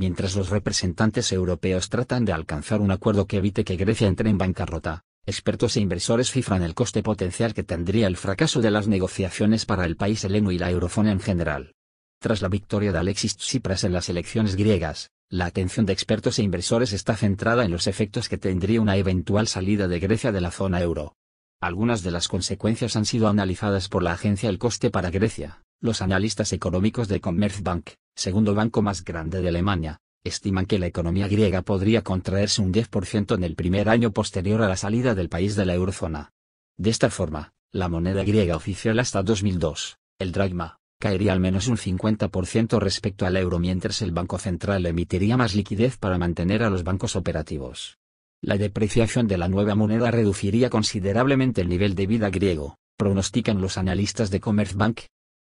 Mientras los representantes europeos tratan de alcanzar un acuerdo que evite que Grecia entre en bancarrota, expertos e inversores cifran el coste potencial que tendría el fracaso de las negociaciones para el país heleno y la eurozona en general. Tras la victoria de Alexis Tsipras en las elecciones griegas, la atención de expertos e inversores está centrada en los efectos que tendría una eventual salida de Grecia de la zona euro. Algunas de las consecuencias han sido analizadas por la agencia El Coste para Grecia, los analistas económicos de Commerzbank, segundo banco más grande de Alemania, estiman que la economía griega podría contraerse un 10% en el primer año posterior a la salida del país de la eurozona. De esta forma, la moneda griega oficial hasta 2002, el dragma, caería al menos un 50% respecto al euro mientras el Banco Central emitiría más liquidez para mantener a los bancos operativos. La depreciación de la nueva moneda reduciría considerablemente el nivel de vida griego, pronostican los analistas de Commerzbank.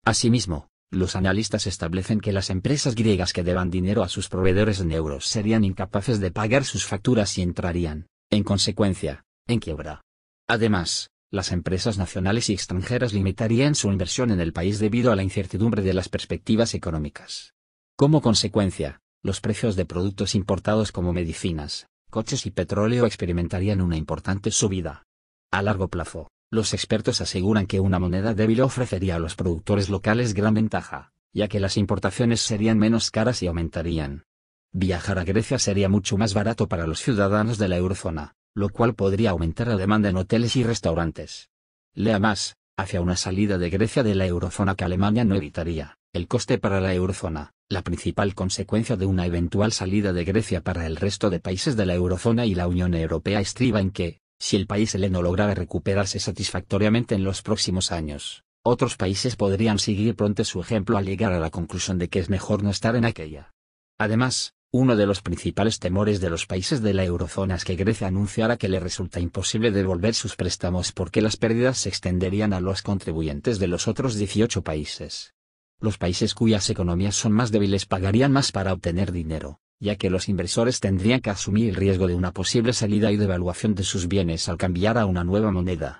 Asimismo, los analistas establecen que las empresas griegas que deban dinero a sus proveedores en euros serían incapaces de pagar sus facturas y entrarían, en consecuencia, en quiebra. Además, las empresas nacionales y extranjeras limitarían su inversión en el país debido a la incertidumbre de las perspectivas económicas. Como consecuencia, los precios de productos importados como medicinas, coches y petróleo experimentarían una importante subida. A largo plazo, los expertos aseguran que una moneda débil ofrecería a los productores locales gran ventaja, ya que las importaciones serían menos caras y aumentarían. Viajar a Grecia sería mucho más barato para los ciudadanos de la eurozona, lo cual podría aumentar la demanda en hoteles y restaurantes. Lea más, hacia una salida de Grecia de la eurozona que Alemania no evitaría, el coste para la eurozona, la principal consecuencia de una eventual salida de Grecia para el resto de países de la eurozona y la Unión Europea estriba en que, si el país heleno lograba recuperarse satisfactoriamente en los próximos años, otros países podrían seguir pronto su ejemplo al llegar a la conclusión de que es mejor no estar en aquella. Además, uno de los principales temores de los países de la eurozona es que Grecia anunciara que le resulta imposible devolver sus préstamos porque las pérdidas se extenderían a los contribuyentes de los otros 18 países. Los países cuyas economías son más débiles pagarían más para obtener dinero, ya que los inversores tendrían que asumir el riesgo de una posible salida y devaluación de sus bienes al cambiar a una nueva moneda.